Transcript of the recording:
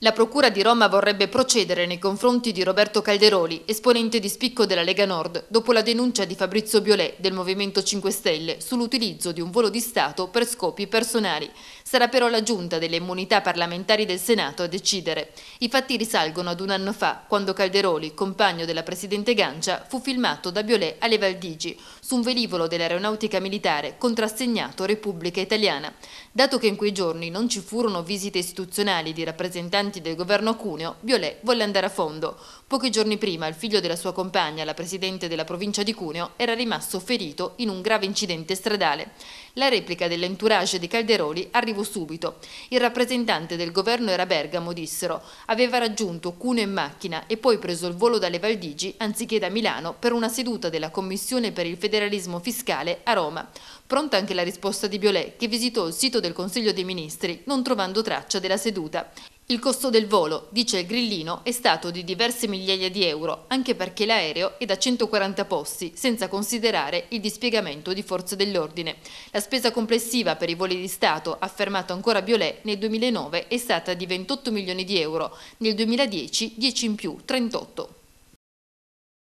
La Procura di Roma vorrebbe procedere nei confronti di Roberto Calderoli, esponente di spicco della Lega Nord, dopo la denuncia di Fabrizio Biolè del Movimento 5 Stelle sull'utilizzo di un volo di Stato per scopi personali. Sarà però la Giunta delle immunità parlamentari del Senato a decidere. I fatti risalgono ad un anno fa, quando Calderoli, compagno della Presidente Gancia, fu filmato da Biolè alle Valdigi, su un velivolo dell'aeronautica militare contrassegnato Repubblica Italiana. Dato che in quei giorni non ci furono visite istituzionali di rappresentanti esponenti del governo Cuneo, Violet volle andare a fondo. Pochi giorni prima il figlio della sua compagna, la presidente della provincia di Cuneo, era rimasto ferito in un grave incidente stradale. La replica dell'entourage di Calderoli arrivò subito. Il rappresentante del governo era Bergamo, dissero. Aveva raggiunto Cuneo in macchina e poi preso il volo dalle Valdigi anziché da Milano per una seduta della Commissione per il federalismo fiscale a Roma. Pronta anche la risposta di Biolè, che visitò il sito del Consiglio dei Ministri, non trovando traccia della seduta. Il costo del volo, dice il grillino, è stato di diverse migliaia di euro, anche perché l'aereo è da 140 posti, senza considerare il dispiegamento di forze dell'ordine. La spesa complessiva per i voli di Stato, affermato ancora Biolè, nel 2009 è stata di 28 milioni di euro, nel 2010 10 in più, 38.